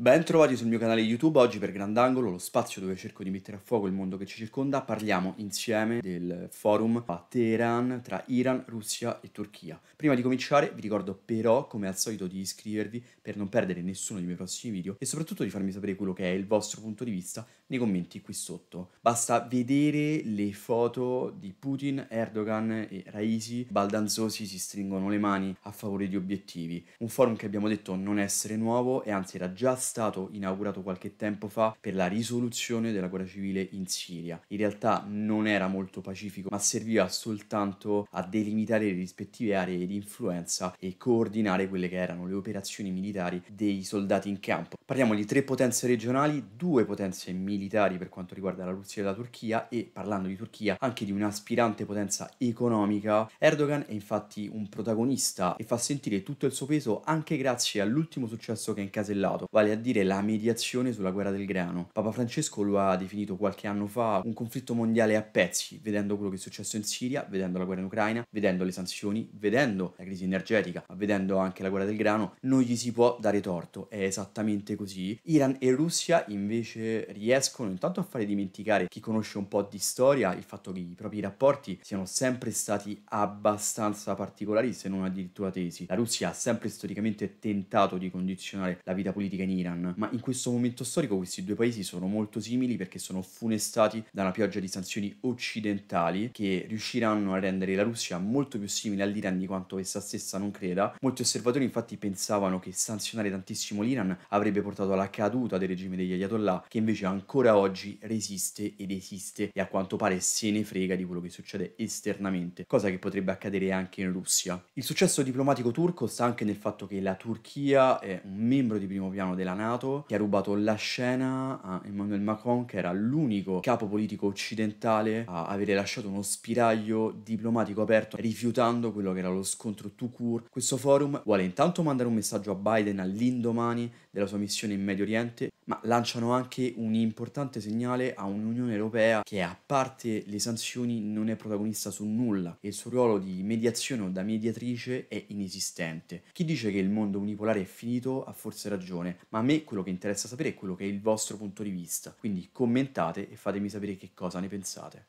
Ben trovati sul mio canale YouTube, oggi per Grandangolo, lo spazio dove cerco di mettere a fuoco il mondo che ci circonda, parliamo insieme del forum a Teheran tra Iran, Russia e Turchia. Prima di cominciare vi ricordo però, come al solito, di iscrivervi per non perdere nessuno dei miei prossimi video e soprattutto di farmi sapere quello che è il vostro punto di vista nei commenti qui sotto. Basta vedere le foto di Putin, Erdogan e Raisi, baldanzosi si stringono le mani a favore di obiettivi. Un forum che abbiamo detto non essere nuovo e anzi era già stato inaugurato qualche tempo fa per la risoluzione della guerra civile in Siria. In realtà non era molto pacifico, ma serviva soltanto a delimitare le rispettive aree di influenza e coordinare quelle che erano le operazioni militari dei soldati in campo. Parliamo di tre potenze regionali, due potenze militari per quanto riguarda la Russia e la Turchia e parlando di Turchia anche di un'aspirante potenza economica. Erdogan è infatti un protagonista e fa sentire tutto il suo peso anche grazie all'ultimo successo che ha incasellato, vale a dire la mediazione sulla guerra del grano. Papa Francesco lo ha definito qualche anno fa un conflitto mondiale a pezzi, vedendo quello che è successo in Siria, vedendo la guerra in Ucraina, vedendo le sanzioni, vedendo la crisi energetica, ma vedendo anche la guerra del grano, non gli si può dare torto, è esattamente così. Iran e Russia invece riescono intanto a fare dimenticare chi conosce un po' di storia il fatto che i propri rapporti siano sempre stati abbastanza particolari, se non addirittura tesi. La Russia ha sempre storicamente tentato di condizionare la vita politica in Iran Iran, ma in questo momento storico questi due paesi sono molto simili perché sono funestati da una pioggia di sanzioni occidentali che riusciranno a rendere la Russia molto più simile all'Iran di quanto essa stessa non creda. Molti osservatori infatti pensavano che sanzionare tantissimo l'Iran avrebbe portato alla caduta del regime degli Ayatollah che invece ancora oggi resiste ed esiste e a quanto pare se ne frega di quello che succede esternamente, cosa che potrebbe accadere anche in Russia. Il successo diplomatico turco sta anche nel fatto che la Turchia è un membro di primo piano della sdoganato che ha rubato la scena a Emmanuel Macron che era l'unico capo politico occidentale a avere lasciato uno spiraglio diplomatico aperto rifiutando quello che era lo scontro tout court. Questo forum vuole intanto mandare un messaggio a Biden all'indomani della sua missione in Medio Oriente ma lanciano anche un importante segnale a un'Unione Europea che a parte le sanzioni non è protagonista su nulla e il suo ruolo di mediazione o da mediatrice è inesistente. Chi dice che il mondo unipolare è finito ha forse ragione, ma a me quello che interessa sapere è quello che è il vostro punto di vista, quindi commentate e fatemi sapere che cosa ne pensate.